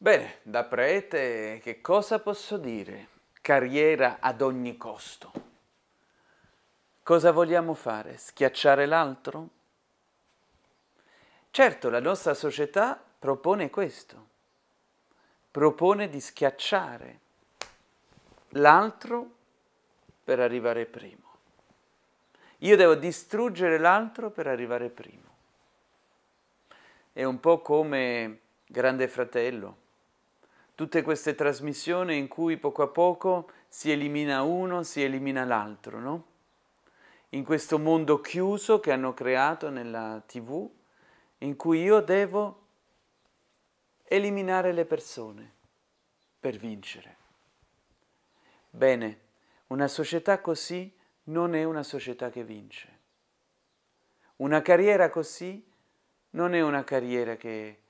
Bene, da prete che cosa posso dire? Carriera ad ogni costo. Cosa vogliamo fare? Schiacciare l'altro? Certo, la nostra società propone questo, propone di schiacciare l'altro per arrivare primo. Io devo distruggere l'altro per arrivare primo. È un po' come Grande Fratello, tutte queste trasmissioni in cui poco a poco si elimina uno, si elimina l'altro, no? In questo mondo chiuso che hanno creato nella tv, in cui io devo eliminare le persone per vincere. Bene, una società così non è una società che vince. Una carriera così non è una carriera che vince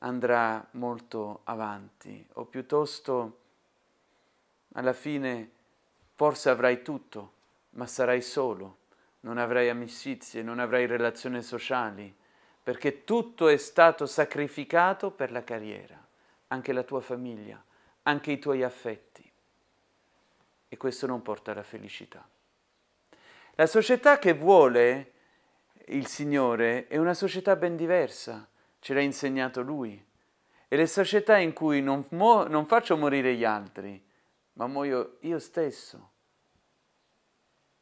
andrà molto avanti o piuttosto alla fine forse avrai tutto, ma sarai solo, non avrai amicizie, non avrai relazioni sociali, perché tutto è stato sacrificato per la carriera, anche la tua famiglia, anche i tuoi affetti. E questo non porta alla felicità. La società che vuole il Signore è una società ben diversa, ce l'ha insegnato lui. E le società in cui non, non faccio morire gli altri, ma muoio io stesso.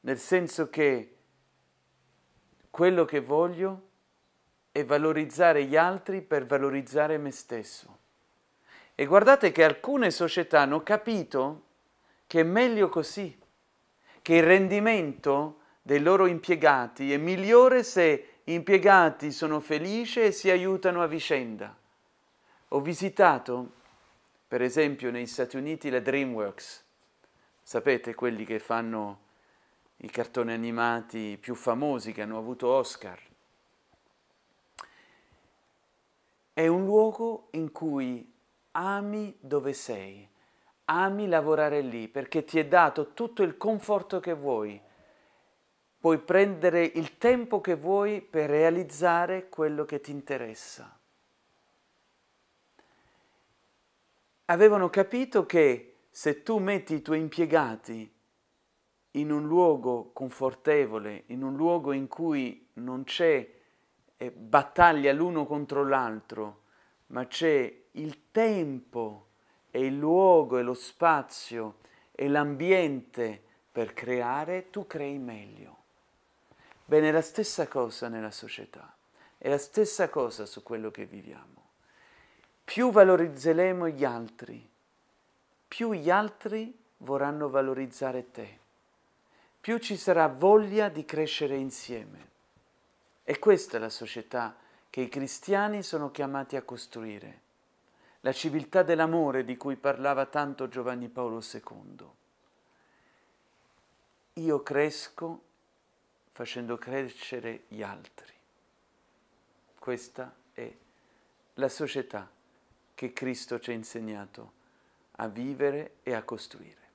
Nel senso che quello che voglio è valorizzare gli altri per valorizzare me stesso. E guardate che alcune società hanno capito che è meglio così, che il rendimento dei loro impiegati è migliore se impiegati sono felici e si aiutano a vicenda. Ho visitato, per esempio, negli Stati Uniti la DreamWorks, sapete, quelli che fanno i cartoni animati più famosi che hanno avuto Oscar. È un luogo in cui ami dove sei, ami lavorare lì perché ti è dato tutto il conforto che vuoi puoi prendere il tempo che vuoi per realizzare quello che ti interessa. Avevano capito che se tu metti i tuoi impiegati in un luogo confortevole, in un luogo in cui non c'è eh, battaglia l'uno contro l'altro, ma c'è il tempo e il luogo e lo spazio e l'ambiente per creare, tu crei meglio. Bene, è la stessa cosa nella società, è la stessa cosa su quello che viviamo. Più valorizzeremo gli altri, più gli altri vorranno valorizzare te, più ci sarà voglia di crescere insieme. E questa è la società che i cristiani sono chiamati a costruire, la civiltà dell'amore di cui parlava tanto Giovanni Paolo II. Io cresco facendo crescere gli altri. Questa è la società che Cristo ci ha insegnato a vivere e a costruire.